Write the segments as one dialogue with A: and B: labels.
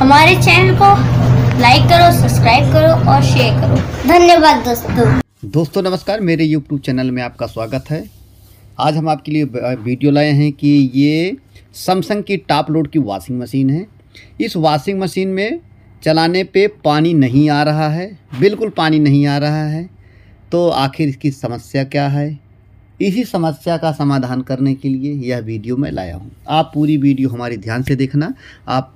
A: हमारे चैनल को लाइक करो सब्सक्राइब करो और शेयर करो धन्यवाद दोस्तों दोस्तों नमस्कार मेरे यूट्यूब चैनल में आपका स्वागत है आज हम आपके लिए वीडियो लाए हैं कि ये सैमसंग की टॉप लोड की वॉशिंग मशीन है इस वॉशिंग मशीन में चलाने पे पानी नहीं आ रहा है बिल्कुल पानी नहीं आ रहा है तो आखिर इसकी समस्या क्या है इसी समस्या का समाधान करने के लिए यह वीडियो मैं लाया हूँ आप पूरी वीडियो हमारी ध्यान से देखना आप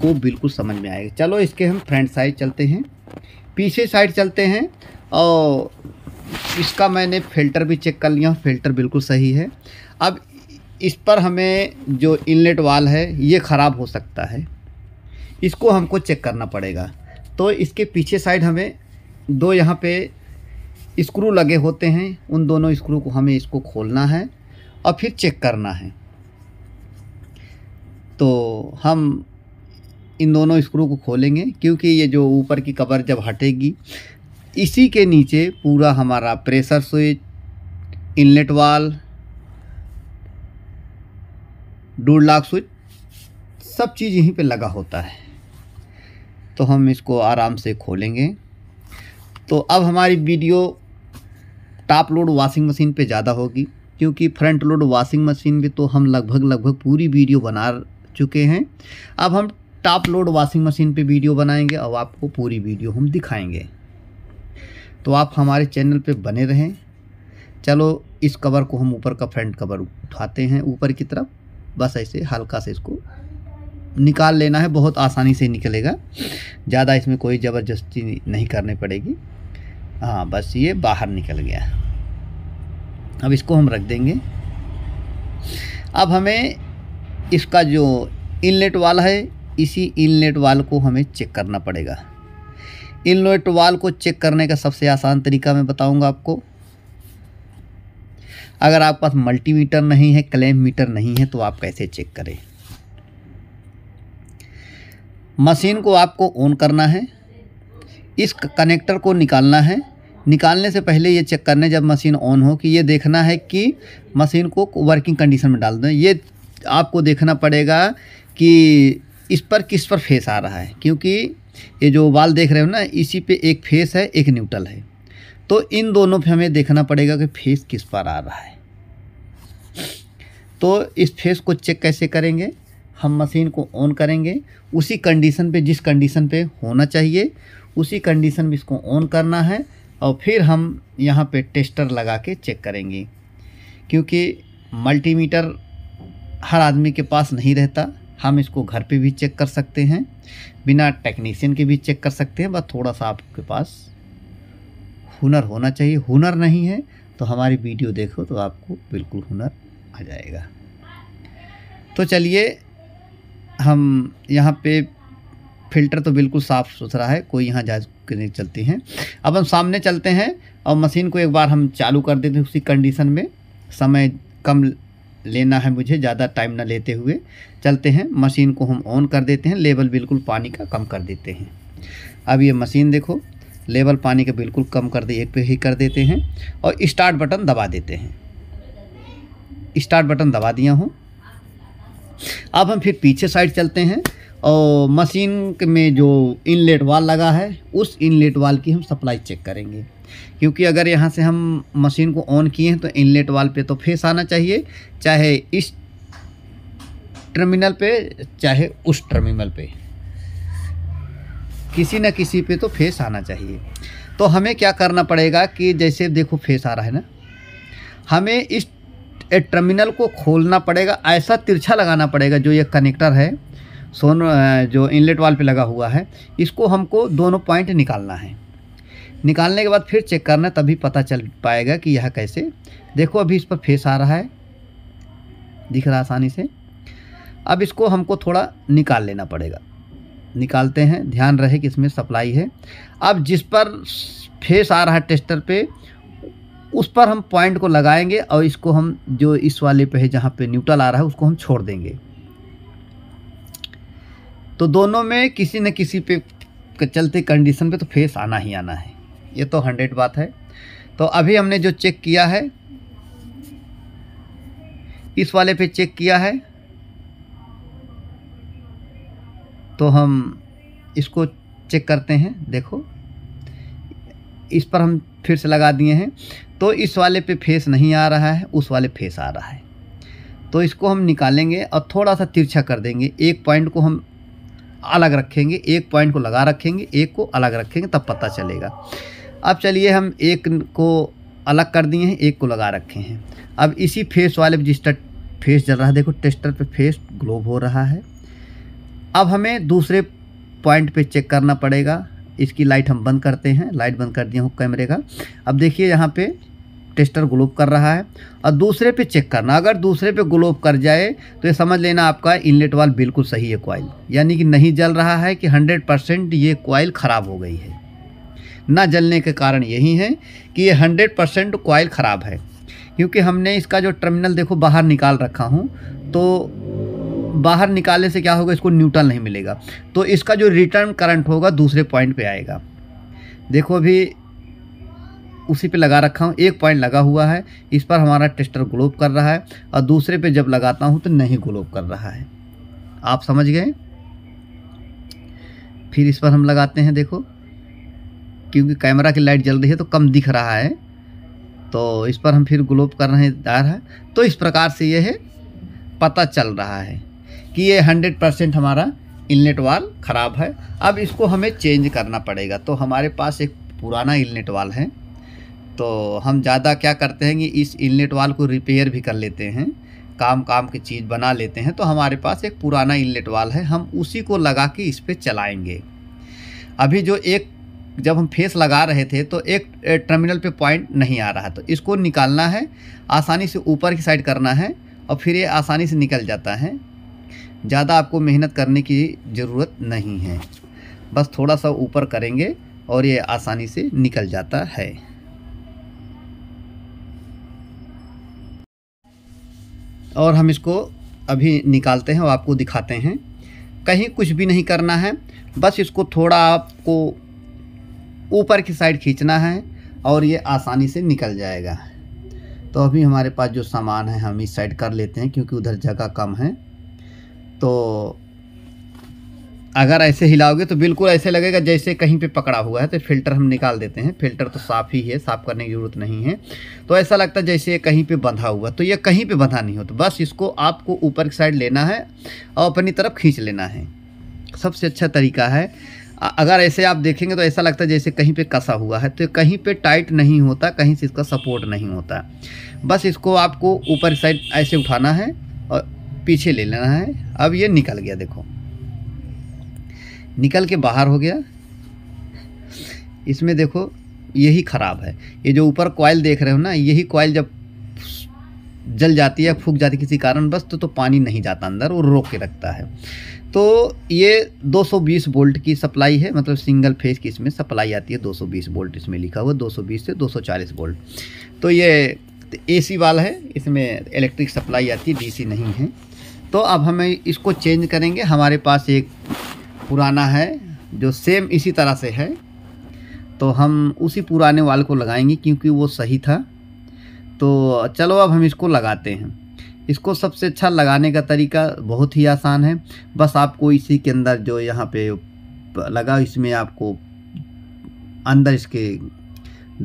A: आपको बिल्कुल समझ में आएगा चलो इसके हम फ्रंट साइड चलते हैं पीछे साइड चलते हैं और इसका मैंने फ़िल्टर भी चेक कर लिया फ़िल्टर बिल्कुल सही है अब इस पर हमें जो इनलेट वाल है ये ख़राब हो सकता है इसको हमको चेक करना पड़ेगा तो इसके पीछे साइड हमें दो यहाँ पे स्क्रू लगे होते हैं उन दोनों स्क्रू को हमें इसको खोलना है और फिर चेक करना है तो हम इन दोनों स्क्रू को खोलेंगे क्योंकि ये जो ऊपर की कवर जब हटेगी इसी के नीचे पूरा हमारा pressure switch inlet valve door lock switch सब चीज़ यहीं पे लगा होता है तो हम इसको आराम से खोलेंगे तो अब हमारी video top load washing machine पे ज़्यादा होगी क्योंकि फ्रंट लोड वॉशिंग मशीन पे तो हम लगभग लगभग पूरी वीडियो बना चुके हैं अब हम टॉप लोड वॉशिंग मशीन पे वीडियो बनाएंगे और आपको पूरी वीडियो हम दिखाएंगे तो आप हमारे चैनल पे बने रहें चलो इस कवर को हम ऊपर का फ्रंट कवर उठाते हैं ऊपर की तरफ बस ऐसे हल्का से इसको निकाल लेना है बहुत आसानी से निकलेगा ज़्यादा इसमें कोई ज़बरदस्ती नहीं करनी पड़ेगी हाँ बस ये बाहर निकल गया अब इसको हम रख देंगे अब हमें इसका जो इनलेट वाला है इसी इनलेट वाल को हमें चेक करना पड़ेगा इनलेट वाल को चेक करने का सबसे आसान तरीका मैं बताऊंगा आपको अगर आपके पास मल्टीमीटर नहीं है क्लेम मीटर नहीं है तो आप कैसे चेक करें मशीन को आपको ऑन करना है इस कनेक्टर को निकालना है निकालने से पहले ये चेक करने जब मशीन ऑन हो कि ये देखना है कि मशीन को वर्किंग कंडीशन में डाल दें ये आपको देखना पड़ेगा कि इस पर किस पर फेस आ रहा है क्योंकि ये जो वाल देख रहे हो ना इसी पे एक फेस है एक न्यूट्रल है तो इन दोनों पे हमें देखना पड़ेगा कि फेस किस पर आ रहा है तो इस फेस को चेक कैसे करेंगे हम मशीन को ऑन करेंगे उसी कंडीशन पे जिस कंडीशन पे होना चाहिए उसी कंडीशन में इसको ऑन करना है और फिर हम यहाँ पे टेस्टर लगा के चेक करेंगे क्योंकि मल्टीमीटर हर आदमी के पास नहीं रहता हम इसको घर पे भी चेक कर सकते हैं बिना टेक्नीशियन के भी चेक कर सकते हैं बस थोड़ा सा आपके पास हुनर होना चाहिए हुनर नहीं है तो हमारी वीडियो देखो तो आपको बिल्कुल हुनर आ जाएगा तो चलिए हम यहाँ पे फिल्टर तो बिल्कुल साफ़ सुथरा है कोई यहाँ जा के नहीं चलती हैं अब हम सामने चलते हैं और मशीन को एक बार हम चालू कर देते हैं उसी कंडीशन में समय कम लेना है मुझे ज़्यादा टाइम ना लेते हुए चलते हैं मशीन को हम ऑन कर देते हैं लेवल बिल्कुल पानी का कम कर देते हैं अब ये मशीन देखो लेवल पानी का बिल्कुल कम कर दे एक पे ही कर देते हैं और स्टार्ट बटन दबा देते हैं स्टार्ट बटन दबा दिया हूँ अब हम फिर पीछे साइड चलते हैं और मशीन में जो इनलेट वाल लगा है उस इनलेट वाल की हम सप्लाई चेक करेंगे क्योंकि अगर यहाँ से हम मशीन को ऑन किए हैं तो इनलेट वाल पे तो फेस आना चाहिए चाहे इस टर्मिनल पे चाहे उस टर्मिनल पे किसी न किसी पे तो फेस आना चाहिए तो हमें क्या करना पड़ेगा कि जैसे देखो फेस आ रहा है ना हमें इस टर्मिनल को खोलना पड़ेगा ऐसा तिरछा लगाना पड़ेगा जो ये कनेक्टर है सोन जो इनलेट वाल पे लगा हुआ है इसको हमको दोनों पॉइंट निकालना है निकालने के बाद फिर चेक करना तभी पता चल पाएगा कि यह कैसे देखो अभी इस पर फेस आ रहा है दिख रहा आसानी से अब इसको हमको थोड़ा निकाल लेना पड़ेगा निकालते हैं ध्यान रहे कि इसमें सप्लाई है अब जिस पर फेस आ रहा है टेस्टर पे उस पर हम पॉइंट को लगाएंगे और इसको हम जो इस वाले पे है जहाँ पे न्यूट्रल आ रहा है उसको हम छोड़ देंगे तो दोनों में किसी न किसी पे चलते कंडीशन पे तो फेस आना ही आना है ये तो हंड्रेड बात है तो अभी हमने जो चेक किया है इस वाले पे चेक किया है तो हम इसको चेक करते हैं देखो इस पर हम फिर से लगा दिए हैं तो इस वाले पे फेस नहीं आ रहा है उस वाले फेस आ रहा है तो इसको हम निकालेंगे और थोड़ा सा तिरछा कर देंगे एक पॉइंट को हम अलग रखेंगे एक पॉइंट को लगा रखेंगे एक को अलग रखेंगे तब पता चलेगा अब चलिए हम एक को अलग कर दिए हैं एक को लगा रखे हैं अब इसी फेस वाले जिस फेस जल रहा है देखो टेस्टर पे फेस ग्लोब हो रहा है अब हमें दूसरे पॉइंट पे चेक करना पड़ेगा इसकी लाइट हम बंद करते हैं लाइट बंद कर दिए हूँ कैमरे का अब देखिए यहाँ पे टेस्टर ग्लोब कर रहा है और दूसरे पे चेक करना अगर दूसरे पे ग्लोब कर जाए तो ये समझ लेना आपका इनलेट वाल बिल्कुल सही है कॉइल यानी कि नहीं जल रहा है कि हंड्रेड परसेंट ये कॉइल ख़राब हो गई है ना जलने के कारण यही है कि ये हंड्रेड परसेंट कॉइल ख़राब है क्योंकि हमने इसका जो टर्मिनल देखो बाहर निकाल रखा हूँ तो बाहर निकालने से क्या होगा इसको न्यूट्रल नहीं मिलेगा तो इसका जो रिटर्न करंट होगा दूसरे पॉइंट पर आएगा देखो अभी उसी पे लगा रखा हूँ एक पॉइंट लगा हुआ है इस पर हमारा टेस्टर ग्लोब कर रहा है और दूसरे पे जब लगाता हूँ तो नहीं ग्लोब कर रहा है आप समझ गए फिर इस पर हम लगाते हैं देखो क्योंकि कैमरा की लाइट जल रही है तो कम दिख रहा है तो इस पर हम फिर ग्लोब कर रहे हैं दार है तो इस प्रकार से यह पता चल रहा है कि ये हंड्रेड परसेंट हमारा इनलेट वाल ख़राब है अब इसको हमें चेंज करना पड़ेगा तो हमारे पास एक पुराना इनलेट वाल है तो हम ज़्यादा क्या करते हैं कि इस इनलेट वाल को रिपेयर भी कर लेते हैं काम काम की चीज़ बना लेते हैं तो हमारे पास एक पुराना इनलेट वाल है हम उसी को लगा के इस पर चलाएँगे अभी जो एक जब हम फेस लगा रहे थे तो एक टर्मिनल पे पॉइंट नहीं आ रहा तो इसको निकालना है आसानी से ऊपर की साइड करना है और फिर ये आसानी से निकल जाता है ज़्यादा आपको मेहनत करने की ज़रूरत नहीं है बस थोड़ा सा ऊपर करेंगे और ये आसानी से निकल जाता है और हम इसको अभी निकालते हैं और आपको दिखाते हैं कहीं कुछ भी नहीं करना है बस इसको थोड़ा आपको ऊपर की साइड खींचना है और ये आसानी से निकल जाएगा तो अभी हमारे पास जो सामान है हम इस साइड कर लेते हैं क्योंकि उधर जगह कम है तो अगर ऐसे हिलाओगे तो बिल्कुल ऐसे लगेगा जैसे कहीं पे पकड़ा हुआ है तो फिल्टर हम निकाल देते हैं फिल्टर तो साफ़ ही है साफ़ करने की ज़रूरत नहीं है तो ऐसा लगता है जैसे कहीं पे बंधा हुआ तो ये कहीं पे बंधा नहीं हो तो बस इसको आपको ऊपर की साइड लेना है और अपनी तरफ खींच लेना है सबसे अच्छा तरीका है अगर ऐसे आप देखेंगे तो ऐसा लगता है जैसे कहीं पर कसा हुआ है तो कहीं पर टाइट नहीं होता कहीं से इसका सपोर्ट नहीं होता बस इसको आपको ऊपर साइड ऐसे उठाना है और पीछे ले लेना है अब ये निकल गया देखो निकल के बाहर हो गया इसमें देखो यही ख़राब है ये जो ऊपर कॉयल देख रहे हो ना यही कॉयल जब जल जाती है फूक जाती है किसी कारण बस तो, तो पानी नहीं जाता अंदर वो रोक के रखता है तो ये 220 वोल्ट की सप्लाई है मतलब सिंगल फेज की इसमें सप्लाई आती है 220 वोल्ट इसमें लिखा हुआ 220 से 240 वोल्ट तो ये एसी वाला है इसमें इलेक्ट्रिक सप्लाई आती है डीसी नहीं है तो अब हमें इसको चेंज करेंगे हमारे पास एक पुराना है जो सेम इसी तरह से है तो हम उसी पुराने वाल को लगाएंगे क्योंकि वो सही था तो चलो अब हम इसको लगाते हैं इसको सबसे अच्छा लगाने का तरीका बहुत ही आसान है बस आपको इसी के अंदर जो यहाँ पे लगा इसमें आपको अंदर इसके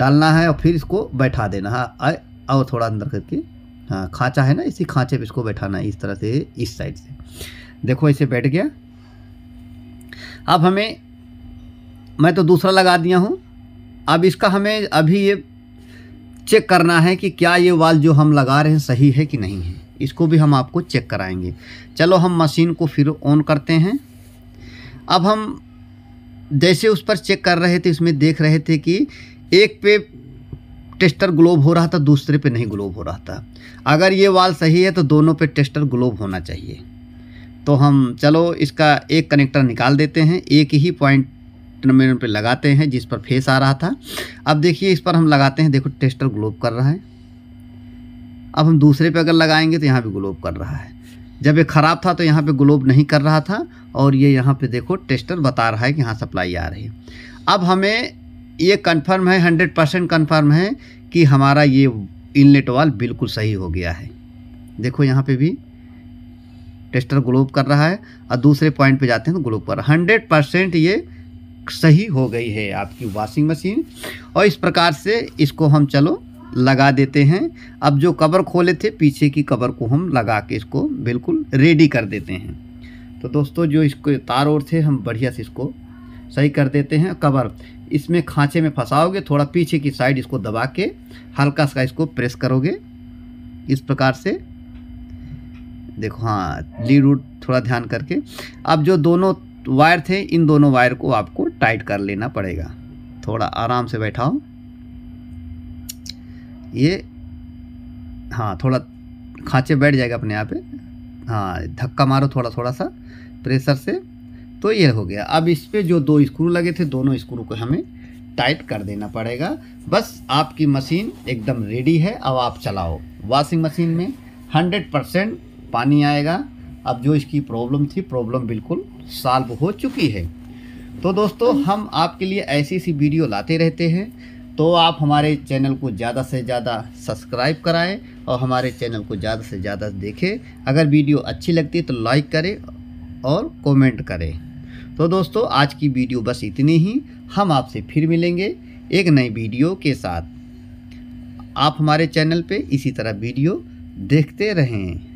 A: डालना है और फिर इसको बैठा देना है हाँ, और थोड़ा अंदर करके हाँ खाँचा है ना इसी खाँचे पे इसको बैठाना है इस तरह से इस साइड से देखो इसे बैठ गया अब हमें मैं तो दूसरा लगा दिया हूँ अब इसका हमें अभी ये चेक करना है कि क्या ये वाल जो हम लगा रहे हैं सही है कि नहीं है इसको भी हम आपको चेक कराएंगे चलो हम मशीन को फिर ऑन करते हैं अब हम जैसे उस पर चेक कर रहे थे इसमें देख रहे थे कि एक पे टेस्टर ग्लोब हो रहा था दूसरे पे नहीं ग्लोब हो रहा था अगर ये वाल सही है तो दोनों पे टेस्टर ग्लोब होना चाहिए तो हम चलो इसका एक कनेक्टर निकाल देते हैं एक ही पॉइंट टर्मिनल पे लगाते हैं जिस पर फेस आ रहा था अब देखिए इस पर हम लगाते हैं देखो टेस्टर ग्लोब कर रहा है अब हम दूसरे पे अगर लगाएंगे तो यहाँ भी ग्लोब कर रहा है जब ये ख़राब था तो यहाँ पे ग्लोब नहीं कर रहा था और ये यहाँ पे देखो टेस्टर बता रहा है कि यहाँ सप्लाई आ रही है अब हमें ये कन्फर्म है हंड्रेड परसेंट कन्फर्म है कि हमारा ये इनलेट वाल बिल्कुल सही हो गया है देखो यहाँ पर भी टेस्टर ग्लोब कर रहा है और दूसरे पॉइंट पे जाते हैं तो ग्लोब कर हंड्रेड परसेंट ये सही हो गई है आपकी वॉशिंग मशीन और इस प्रकार से इसको हम चलो लगा देते हैं अब जो कवर खोले थे पीछे की कवर को हम लगा के इसको बिल्कुल रेडी कर देते हैं तो दोस्तों जो इसको तार और थे हम बढ़िया से इसको सही कर देते हैं कवर इसमें खांचे में फंसाओगे थोड़ा पीछे की साइड इसको दबा के हल्का सा इसको प्रेस करोगे इस प्रकार से देखो हाँ ली रूट थोड़ा ध्यान करके अब जो दोनों वायर थे इन दोनों वायर को आपको टाइट कर लेना पड़ेगा थोड़ा आराम से बैठाओ ये हाँ थोड़ा खाँचे बैठ जाएगा अपने आप हाँ धक्का मारो थोड़ा थोड़ा सा प्रेशर से तो ये हो गया अब इस पर जो दो स्क्रू लगे थे दोनों स्क्रू को हमें टाइट कर देना पड़ेगा बस आपकी मशीन एकदम रेडी है अब आप चलाओ वॉशिंग मशीन में 100 परसेंट पानी आएगा अब जो इसकी प्रॉब्लम थी प्रॉब्लम बिल्कुल सॉल्व हो चुकी है तो दोस्तों हम आपके लिए ऐसी सी वीडियो लाते रहते हैं तो आप हमारे चैनल को ज़्यादा से ज़्यादा सब्सक्राइब कराएं और हमारे चैनल को ज़्यादा से ज़्यादा देखें अगर वीडियो अच्छी लगती है तो लाइक करें और कमेंट करें तो दोस्तों आज की वीडियो बस इतनी ही हम आपसे फिर मिलेंगे एक नई वीडियो के साथ आप हमारे चैनल पे इसी तरह वीडियो देखते रहें